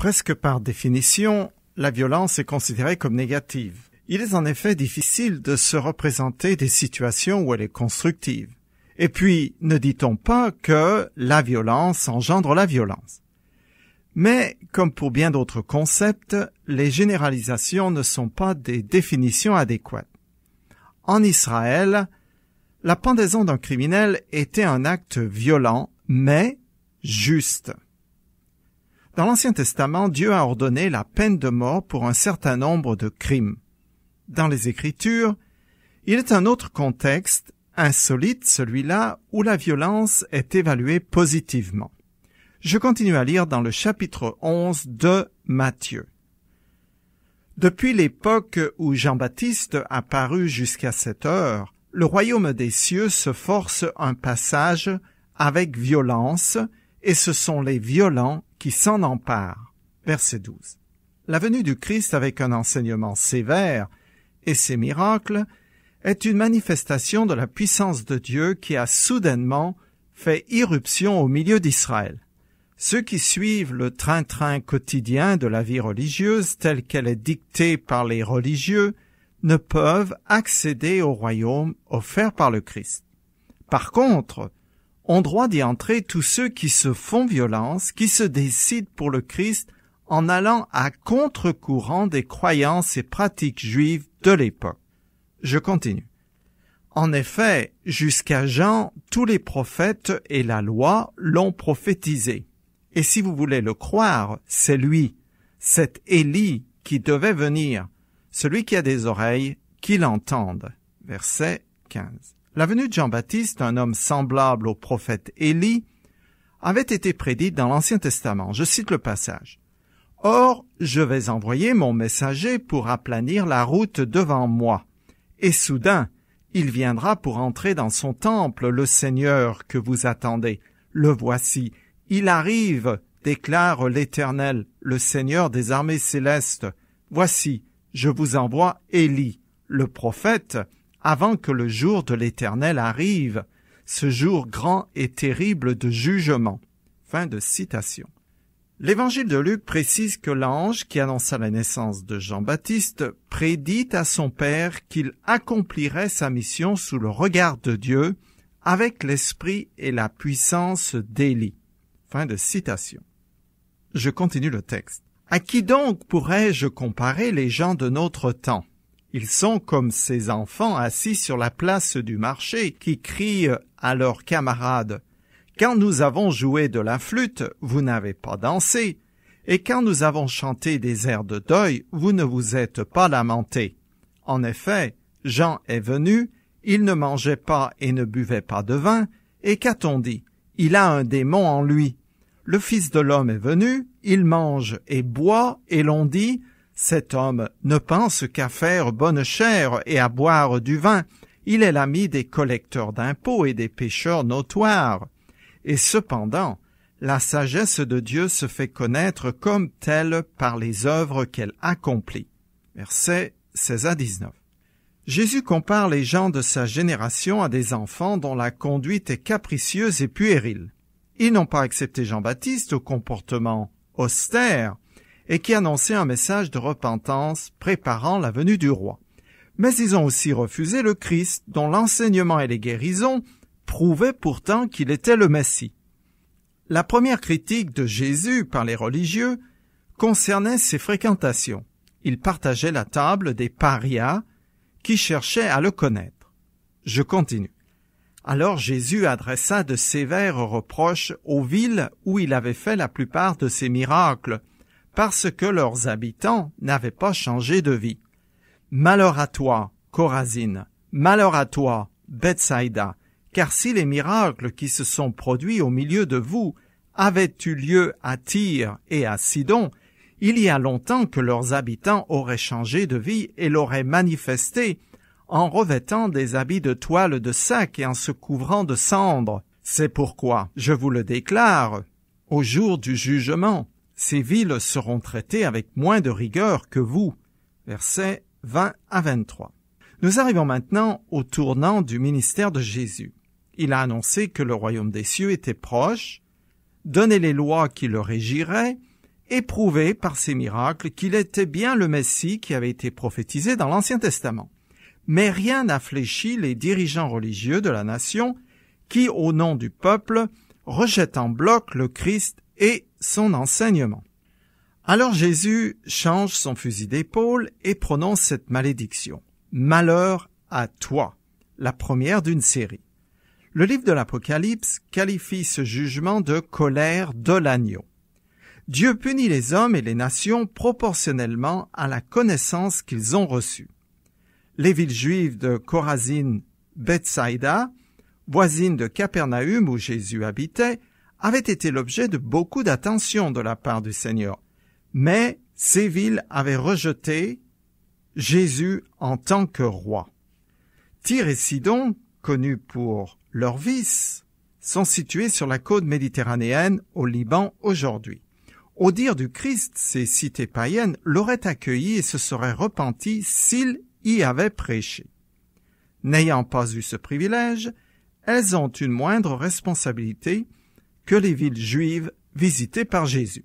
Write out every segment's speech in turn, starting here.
Presque par définition, la violence est considérée comme négative. Il est en effet difficile de se représenter des situations où elle est constructive. Et puis, ne dit-on pas que la violence engendre la violence. Mais, comme pour bien d'autres concepts, les généralisations ne sont pas des définitions adéquates. En Israël, la pendaison d'un criminel était un acte violent, mais juste. Dans l'Ancien Testament, Dieu a ordonné la peine de mort pour un certain nombre de crimes. Dans les Écritures, il est un autre contexte, insolite celui-là, où la violence est évaluée positivement. Je continue à lire dans le chapitre 11 de Matthieu. Depuis l'époque où Jean-Baptiste apparut jusqu'à cette heure, le royaume des cieux se force un passage avec violence et ce sont les violents qui s'en emparent. Verset 12. La venue du Christ avec un enseignement sévère et ses miracles est une manifestation de la puissance de Dieu qui a soudainement fait irruption au milieu d'Israël. Ceux qui suivent le train-train quotidien de la vie religieuse telle qu'elle est dictée par les religieux ne peuvent accéder au royaume offert par le Christ. Par contre, ont droit d'y entrer tous ceux qui se font violence, qui se décident pour le Christ en allant à contre-courant des croyances et pratiques juives de l'époque. Je continue. En effet, jusqu'à Jean, tous les prophètes et la loi l'ont prophétisé. Et si vous voulez le croire, c'est lui, cet Élie qui devait venir, celui qui a des oreilles, qui l'entende. Verset 15. La venue de Jean-Baptiste, un homme semblable au prophète Élie, avait été prédite dans l'Ancien Testament. Je cite le passage. Or, je vais envoyer mon messager pour aplanir la route devant moi. Et soudain, il viendra pour entrer dans son temple, le Seigneur que vous attendez. Le voici. Il arrive, déclare l'Éternel, le Seigneur des armées célestes. Voici, je vous envoie Élie, le prophète, avant que le jour de l'Éternel arrive, ce jour grand et terrible de jugement. Fin de citation. L'évangile de Luc précise que l'ange qui annonça la naissance de Jean-Baptiste prédit à son père qu'il accomplirait sa mission sous le regard de Dieu avec l'esprit et la puissance d'Élie. Fin de citation. Je continue le texte. À qui donc pourrais-je comparer les gens de notre temps? Ils sont comme ces enfants assis sur la place du marché qui crient à leurs camarades Quand nous avons joué de la flûte, vous n'avez pas dansé, et quand nous avons chanté des airs de deuil, vous ne vous êtes pas lamenté. En effet, Jean est venu, il ne mangeait pas et ne buvait pas de vin, et qu'a-t-on dit Il a un démon en lui. Le Fils de l'homme est venu, il mange et boit, et l'on dit cet homme ne pense qu'à faire bonne chère et à boire du vin. Il est l'ami des collecteurs d'impôts et des pêcheurs notoires. Et cependant, la sagesse de Dieu se fait connaître comme telle par les œuvres qu'elle accomplit. Verset 16 à 19. Jésus compare les gens de sa génération à des enfants dont la conduite est capricieuse et puérile. Ils n'ont pas accepté Jean-Baptiste au comportement austère, et qui annonçait un message de repentance préparant la venue du roi. Mais ils ont aussi refusé le Christ, dont l'enseignement et les guérisons prouvaient pourtant qu'il était le Messie. La première critique de Jésus par les religieux concernait ses fréquentations. Il partageait la table des parias qui cherchaient à le connaître. Je continue. Alors Jésus adressa de sévères reproches aux villes où il avait fait la plupart de ses miracles, parce que leurs habitants n'avaient pas changé de vie. Malheur à toi, Corazine, malheur à toi, Bethsaida car si les miracles qui se sont produits au milieu de vous avaient eu lieu à Tyre et à Sidon, il y a longtemps que leurs habitants auraient changé de vie et l'auraient manifesté en revêtant des habits de toile de sac et en se couvrant de cendres. C'est pourquoi je vous le déclare, au jour du jugement, ces villes seront traitées avec moins de rigueur que vous. Versets 20 à 23. Nous arrivons maintenant au tournant du ministère de Jésus. Il a annoncé que le royaume des cieux était proche, donné les lois qui le régiraient, et prouvé par ses miracles qu'il était bien le Messie qui avait été prophétisé dans l'Ancien Testament. Mais rien n'a fléchi les dirigeants religieux de la nation qui, au nom du peuple, rejettent en bloc le Christ et son enseignement. Alors Jésus change son fusil d'épaule et prononce cette malédiction. Malheur à toi, la première d'une série. Le livre de l'Apocalypse qualifie ce jugement de colère de l'agneau. Dieu punit les hommes et les nations proportionnellement à la connaissance qu'ils ont reçue. Les villes juives de Chorazin, Bethsaida, voisines de Capernaum où Jésus habitait, avaient été l'objet de beaucoup d'attention de la part du Seigneur. Mais ces villes avaient rejeté Jésus en tant que roi. Tyr et Sidon, connus pour leurs vices, sont situés sur la côte méditerranéenne au Liban aujourd'hui. Au dire du Christ, ces cités païennes l'auraient accueilli et se seraient repenties s'il y avait prêché. N'ayant pas eu ce privilège, elles ont une moindre responsabilité les villes juives visitées par Jésus.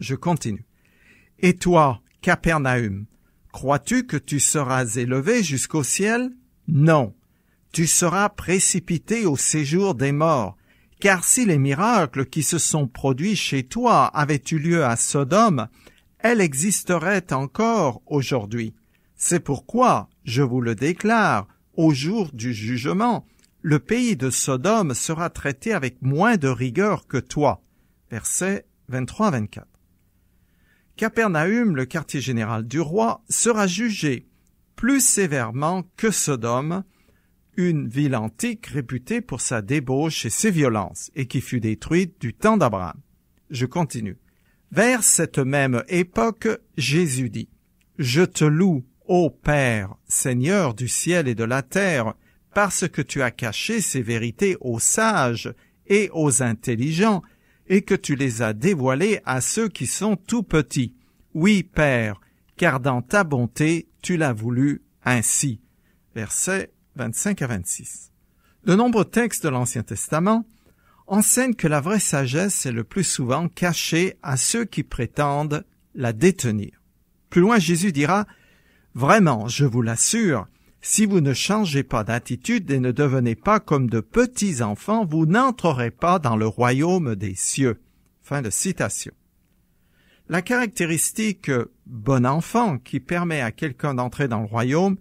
Je continue. Et toi, Capernaum, crois-tu que tu seras élevé jusqu'au ciel? Non. Tu seras précipité au séjour des morts. Car si les miracles qui se sont produits chez toi avaient eu lieu à Sodome, elles existeraient encore aujourd'hui. C'est pourquoi, je vous le déclare, au jour du jugement, le pays de Sodome sera traité avec moins de rigueur que toi. Verset 23-24. Capernaum, le quartier général du roi, sera jugé plus sévèrement que Sodome, une ville antique réputée pour sa débauche et ses violences, et qui fut détruite du temps d'Abraham. Je continue. Vers cette même époque, Jésus dit, Je te loue, ô Père, Seigneur du ciel et de la terre, parce que tu as caché ces vérités aux sages et aux intelligents, et que tu les as dévoilées à ceux qui sont tout petits. Oui, Père, car dans ta bonté tu l'as voulu ainsi. Versets 25 à 26. De nombreux textes de l'Ancien Testament enseignent que la vraie sagesse est le plus souvent cachée à ceux qui prétendent la détenir. Plus loin, Jésus dira Vraiment, je vous l'assure, si vous ne changez pas d'attitude et ne devenez pas comme de petits enfants, vous n'entrerez pas dans le royaume des cieux. Fin de citation. La caractéristique euh, bon enfant qui permet à quelqu'un d'entrer dans le royaume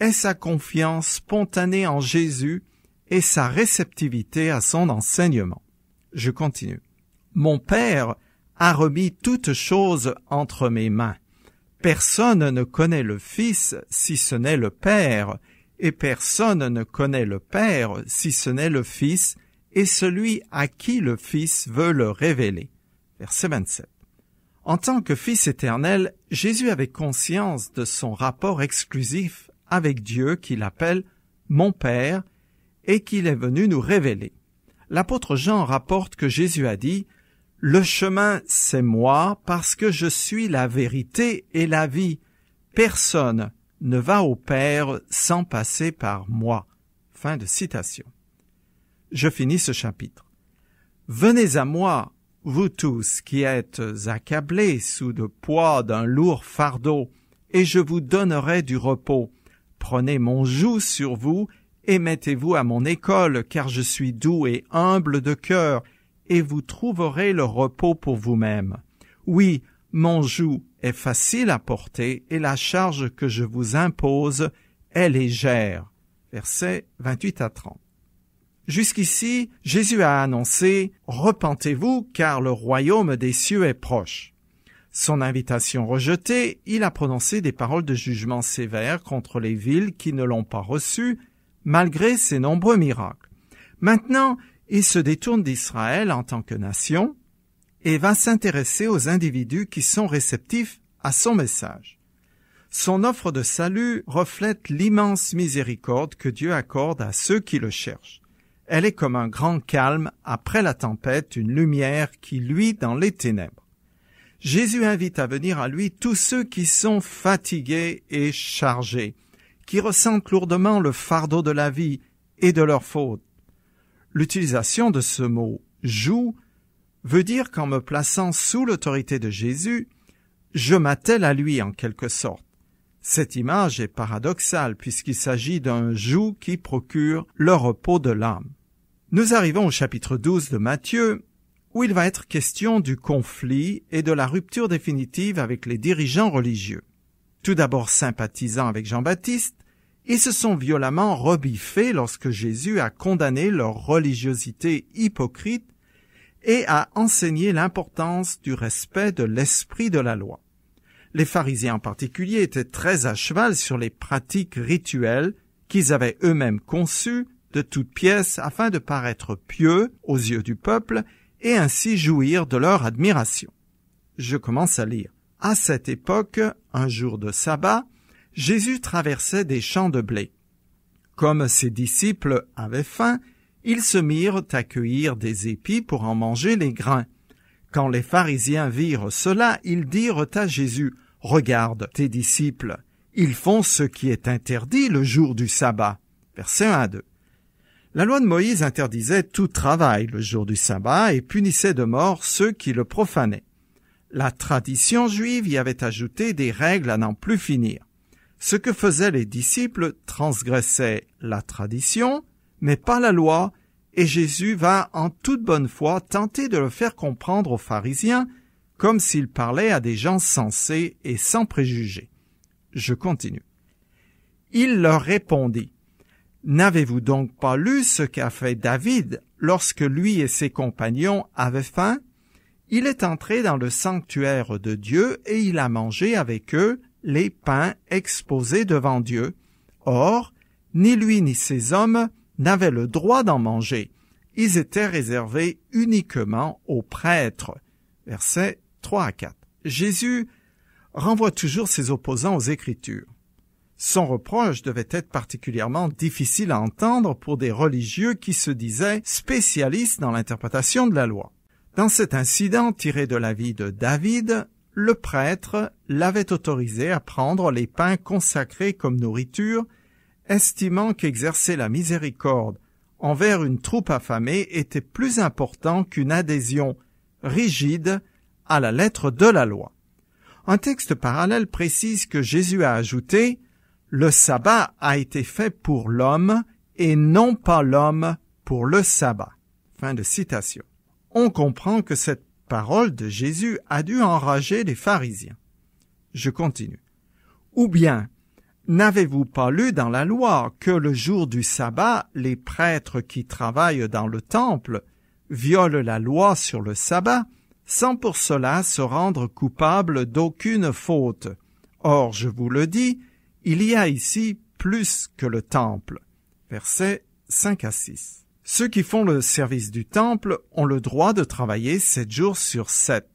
est sa confiance spontanée en Jésus et sa réceptivité à son enseignement. Je continue. Mon Père a remis toutes choses entre mes mains. Personne ne connaît le Fils si ce n'est le Père, et personne ne connaît le Père si ce n'est le Fils et celui à qui le Fils veut le révéler. Verset 27. En tant que Fils éternel, Jésus avait conscience de son rapport exclusif avec Dieu qu'il appelle mon Père et qu'il est venu nous révéler. L'apôtre Jean rapporte que Jésus a dit le chemin, c'est moi, parce que je suis la vérité et la vie. Personne ne va au Père sans passer par moi. Fin de citation. Je finis ce chapitre. Venez à moi, vous tous qui êtes accablés sous le poids d'un lourd fardeau, et je vous donnerai du repos. Prenez mon joug sur vous, et mettez-vous à mon école, car je suis doux et humble de cœur, et vous trouverez le repos pour vous-même. Oui, mon joug est facile à porter et la charge que je vous impose est légère. Versets 28 à 30. Jusqu'ici, Jésus a annoncé Repentez-vous car le royaume des cieux est proche. Son invitation rejetée, il a prononcé des paroles de jugement sévères contre les villes qui ne l'ont pas reçu, malgré ses nombreux miracles. Maintenant, il se détourne d'Israël en tant que nation et va s'intéresser aux individus qui sont réceptifs à son message. Son offre de salut reflète l'immense miséricorde que Dieu accorde à ceux qui le cherchent. Elle est comme un grand calme après la tempête, une lumière qui luit dans les ténèbres. Jésus invite à venir à lui tous ceux qui sont fatigués et chargés, qui ressentent lourdement le fardeau de la vie et de leurs fautes L'utilisation de ce mot joue veut dire qu'en me plaçant sous l'autorité de Jésus, je m'attelle à lui en quelque sorte. Cette image est paradoxale puisqu'il s'agit d'un joug qui procure le repos de l'âme. Nous arrivons au chapitre 12 de Matthieu où il va être question du conflit et de la rupture définitive avec les dirigeants religieux. Tout d'abord sympathisant avec Jean-Baptiste, ils se sont violemment rebiffés lorsque Jésus a condamné leur religiosité hypocrite et a enseigné l'importance du respect de l'esprit de la loi. Les pharisiens en particulier étaient très à cheval sur les pratiques rituelles qu'ils avaient eux-mêmes conçues de toutes pièces afin de paraître pieux aux yeux du peuple et ainsi jouir de leur admiration. Je commence à lire. À cette époque, un jour de sabbat, Jésus traversait des champs de blé. Comme ses disciples avaient faim, ils se mirent à cueillir des épis pour en manger les grains. Quand les pharisiens virent cela, ils dirent à Jésus, Regarde tes disciples, ils font ce qui est interdit le jour du sabbat. Verset 1 à 2. La loi de Moïse interdisait tout travail le jour du sabbat et punissait de mort ceux qui le profanaient. La tradition juive y avait ajouté des règles à n'en plus finir. Ce que faisaient les disciples transgressait la tradition, mais pas la loi, et Jésus va en toute bonne foi tenter de le faire comprendre aux pharisiens comme s'il parlait à des gens sensés et sans préjugés. Je continue. Il leur répondit. N'avez-vous donc pas lu ce qu'a fait David lorsque lui et ses compagnons avaient faim? Il est entré dans le sanctuaire de Dieu et il a mangé avec eux, les pains exposés devant Dieu. Or, ni lui ni ses hommes n'avaient le droit d'en manger. Ils étaient réservés uniquement aux prêtres. Versets 3 à 4. Jésus renvoie toujours ses opposants aux Écritures. Son reproche devait être particulièrement difficile à entendre pour des religieux qui se disaient spécialistes dans l'interprétation de la loi. Dans cet incident tiré de la vie de David, le prêtre l'avait autorisé à prendre les pains consacrés comme nourriture, estimant qu'exercer la miséricorde envers une troupe affamée était plus important qu'une adhésion rigide à la lettre de la loi. Un texte parallèle précise que Jésus a ajouté Le sabbat a été fait pour l'homme et non pas l'homme pour le sabbat. Fin de citation. On comprend que cette parole de Jésus a dû enrager les pharisiens. Je continue. Ou bien, n'avez-vous pas lu dans la loi que le jour du sabbat, les prêtres qui travaillent dans le temple violent la loi sur le sabbat, sans pour cela se rendre coupables d'aucune faute? Or, je vous le dis, il y a ici plus que le temple. Versets 5 à 6. Ceux qui font le service du temple ont le droit de travailler sept jours sur sept.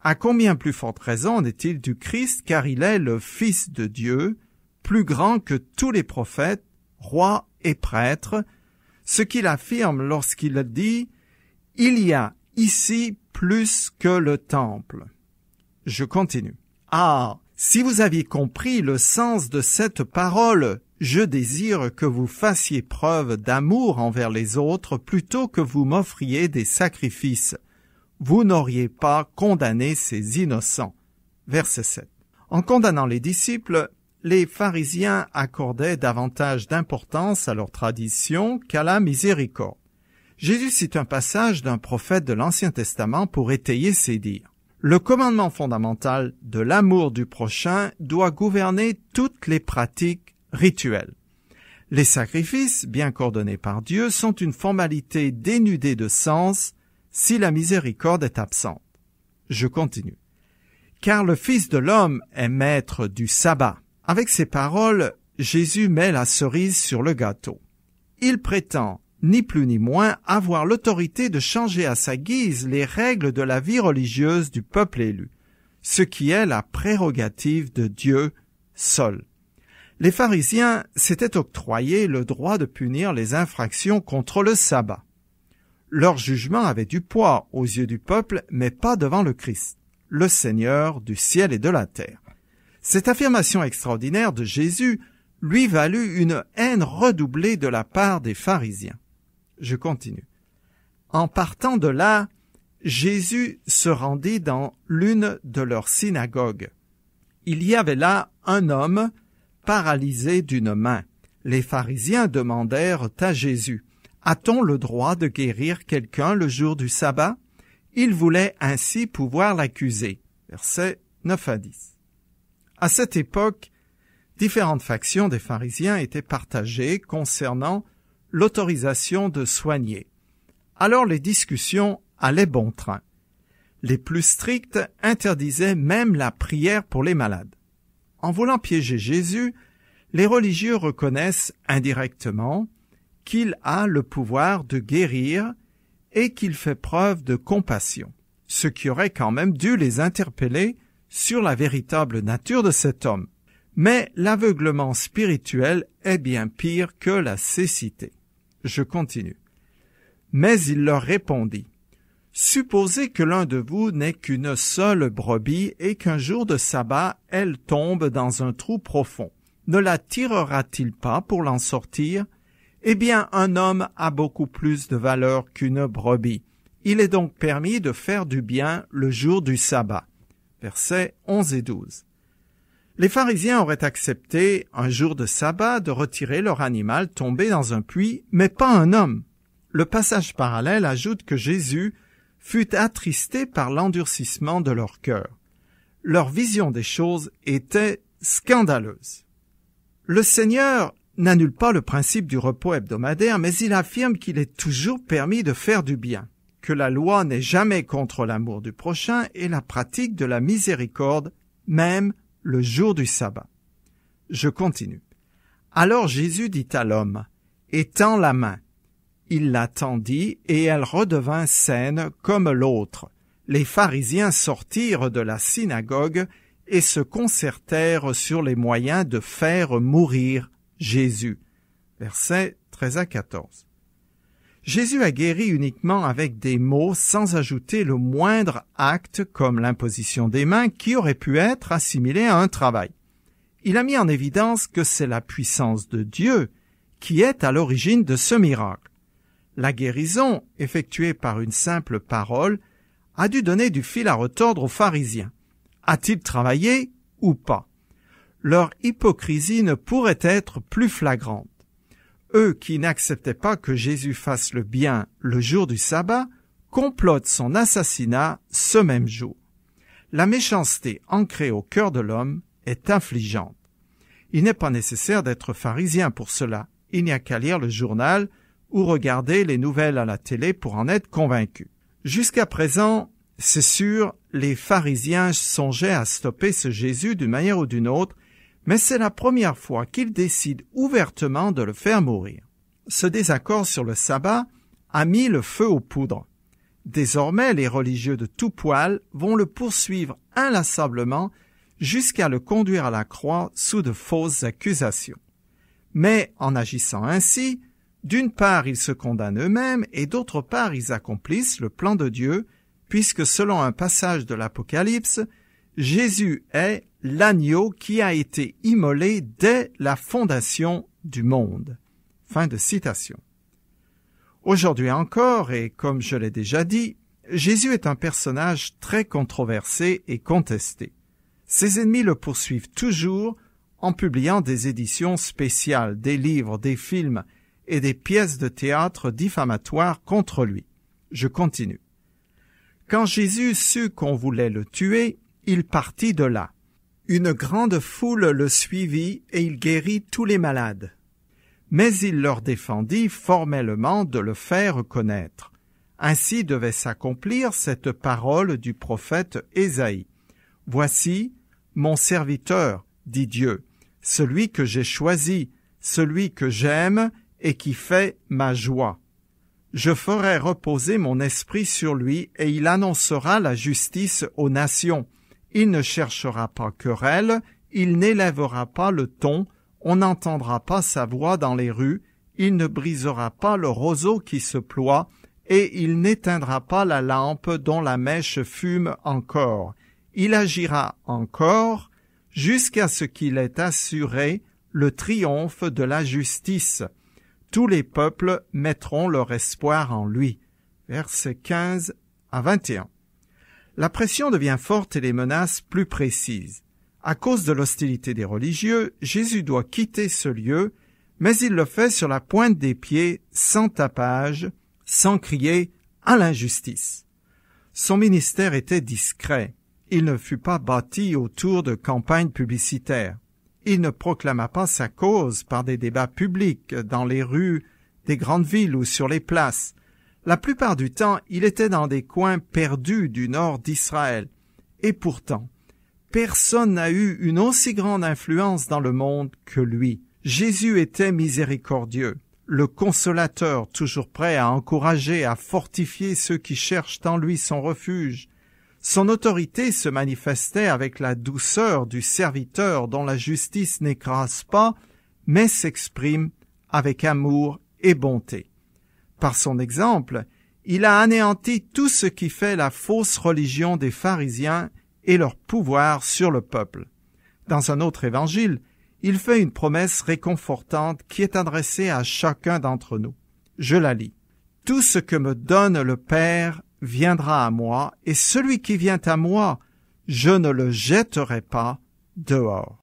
À combien plus forte raison est-il du Christ car il est le Fils de Dieu, plus grand que tous les prophètes, rois et prêtres, ce qu'il affirme lorsqu'il dit Il y a ici plus que le temple. Je continue. Ah. Si vous aviez compris le sens de cette parole, je désire que vous fassiez preuve d'amour envers les autres plutôt que vous m'offriez des sacrifices. Vous n'auriez pas condamné ces innocents. Verset 7. En condamnant les disciples, les pharisiens accordaient davantage d'importance à leur tradition qu'à la miséricorde. Jésus cite un passage d'un prophète de l'Ancien Testament pour étayer ses dires. Le commandement fondamental de l'amour du prochain doit gouverner toutes les pratiques rituel. Les sacrifices, bien coordonnés par Dieu, sont une formalité dénudée de sens si la miséricorde est absente. Je continue. Car le Fils de l'homme est maître du sabbat. Avec ces paroles, Jésus met la cerise sur le gâteau. Il prétend, ni plus ni moins, avoir l'autorité de changer à sa guise les règles de la vie religieuse du peuple élu, ce qui est la prérogative de Dieu seul les pharisiens s'étaient octroyé le droit de punir les infractions contre le sabbat. Leur jugement avait du poids aux yeux du peuple, mais pas devant le Christ, le Seigneur du ciel et de la terre. Cette affirmation extraordinaire de Jésus lui valut une haine redoublée de la part des pharisiens. Je continue. En partant de là, Jésus se rendit dans l'une de leurs synagogues. Il y avait là un homme paralysé d'une main. Les pharisiens demandèrent à Jésus, A-t-on le droit de guérir quelqu'un le jour du sabbat Ils voulaient ainsi pouvoir l'accuser. Versets 9 à 10. À cette époque, différentes factions des pharisiens étaient partagées concernant l'autorisation de soigner. Alors les discussions allaient bon train. Les plus strictes interdisaient même la prière pour les malades en voulant piéger Jésus, les religieux reconnaissent indirectement qu'il a le pouvoir de guérir et qu'il fait preuve de compassion, ce qui aurait quand même dû les interpeller sur la véritable nature de cet homme. Mais l'aveuglement spirituel est bien pire que la cécité. Je continue. Mais il leur répondit. Supposez que l'un de vous n'ait qu'une seule brebis et qu'un jour de sabbat elle tombe dans un trou profond. Ne la tirera-t-il pas pour l'en sortir? Eh bien, un homme a beaucoup plus de valeur qu'une brebis. Il est donc permis de faire du bien le jour du sabbat. Versets 11 et 12. Les pharisiens auraient accepté, un jour de sabbat, de retirer leur animal tombé dans un puits, mais pas un homme. Le passage parallèle ajoute que Jésus fut attristé par l'endurcissement de leur cœur. Leur vision des choses était scandaleuse. Le Seigneur n'annule pas le principe du repos hebdomadaire, mais il affirme qu'il est toujours permis de faire du bien, que la loi n'est jamais contre l'amour du prochain et la pratique de la miséricorde, même le jour du sabbat. Je continue. Alors Jésus dit à l'homme, Étends la main il l'attendit et elle redevint saine comme l'autre. Les pharisiens sortirent de la synagogue et se concertèrent sur les moyens de faire mourir Jésus. Verset 13 à 14. Jésus a guéri uniquement avec des mots sans ajouter le moindre acte comme l'imposition des mains qui aurait pu être assimilé à un travail. Il a mis en évidence que c'est la puissance de Dieu qui est à l'origine de ce miracle. La guérison, effectuée par une simple parole, a dû donner du fil à retordre aux pharisiens. A-t-il travaillé ou pas Leur hypocrisie ne pourrait être plus flagrante. Eux qui n'acceptaient pas que Jésus fasse le bien le jour du sabbat complotent son assassinat ce même jour. La méchanceté ancrée au cœur de l'homme est infligeante. Il n'est pas nécessaire d'être pharisien pour cela. Il n'y a qu'à lire le journal ou regarder les nouvelles à la télé pour en être convaincu. Jusqu'à présent, c'est sûr, les pharisiens songeaient à stopper ce Jésus d'une manière ou d'une autre, mais c'est la première fois qu'ils décident ouvertement de le faire mourir. Ce désaccord sur le sabbat a mis le feu aux poudres. Désormais, les religieux de tout poil vont le poursuivre inlassablement jusqu'à le conduire à la croix sous de fausses accusations. Mais en agissant ainsi, d'une part, ils se condamnent eux-mêmes et d'autre part, ils accomplissent le plan de Dieu, puisque selon un passage de l'Apocalypse, Jésus est l'agneau qui a été immolé dès la fondation du monde. Fin de citation. Aujourd'hui encore, et comme je l'ai déjà dit, Jésus est un personnage très controversé et contesté. Ses ennemis le poursuivent toujours en publiant des éditions spéciales, des livres, des films et des pièces de théâtre diffamatoires contre lui. Je continue. Quand Jésus sut qu'on voulait le tuer, il partit de là. Une grande foule le suivit et il guérit tous les malades. Mais il leur défendit formellement de le faire connaître. Ainsi devait s'accomplir cette parole du prophète Ésaïe. Voici mon serviteur, dit Dieu, celui que j'ai choisi, celui que j'aime, et qui fait ma joie. Je ferai reposer mon esprit sur lui, et il annoncera la justice aux nations. Il ne cherchera pas querelle, il n'élèvera pas le ton, on n'entendra pas sa voix dans les rues, il ne brisera pas le roseau qui se ploie, et il n'éteindra pas la lampe dont la mèche fume encore. Il agira encore jusqu'à ce qu'il ait assuré le triomphe de la justice tous les peuples mettront leur espoir en lui. Versets 15 à 21. La pression devient forte et les menaces plus précises. À cause de l'hostilité des religieux, Jésus doit quitter ce lieu, mais il le fait sur la pointe des pieds, sans tapage, sans crier à l'injustice. Son ministère était discret. Il ne fut pas bâti autour de campagnes publicitaires il ne proclama pas sa cause par des débats publics dans les rues des grandes villes ou sur les places. La plupart du temps, il était dans des coins perdus du nord d'Israël. Et pourtant, personne n'a eu une aussi grande influence dans le monde que lui. Jésus était miséricordieux, le consolateur toujours prêt à encourager, à fortifier ceux qui cherchent en lui son refuge, son autorité se manifestait avec la douceur du serviteur dont la justice n'écrase pas, mais s'exprime avec amour et bonté. Par son exemple, il a anéanti tout ce qui fait la fausse religion des pharisiens et leur pouvoir sur le peuple. Dans un autre évangile, il fait une promesse réconfortante qui est adressée à chacun d'entre nous. Je la lis. Tout ce que me donne le Père viendra à moi, et celui qui vient à moi, je ne le jetterai pas dehors.